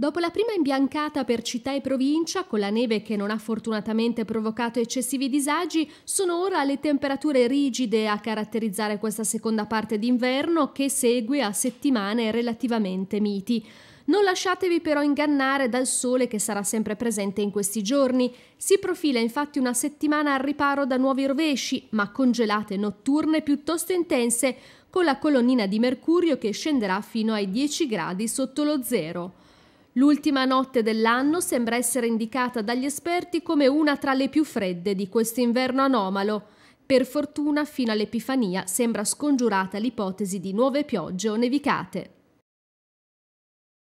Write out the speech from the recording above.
Dopo la prima imbiancata per città e provincia, con la neve che non ha fortunatamente provocato eccessivi disagi, sono ora le temperature rigide a caratterizzare questa seconda parte d'inverno che segue a settimane relativamente miti. Non lasciatevi però ingannare dal sole che sarà sempre presente in questi giorni. Si profila infatti una settimana al riparo da nuovi rovesci, ma congelate notturne piuttosto intense, con la colonnina di mercurio che scenderà fino ai 10 gradi sotto lo zero. L'ultima notte dell'anno sembra essere indicata dagli esperti come una tra le più fredde di questo inverno anomalo. Per fortuna, fino all'Epifania sembra scongiurata l'ipotesi di nuove piogge o nevicate.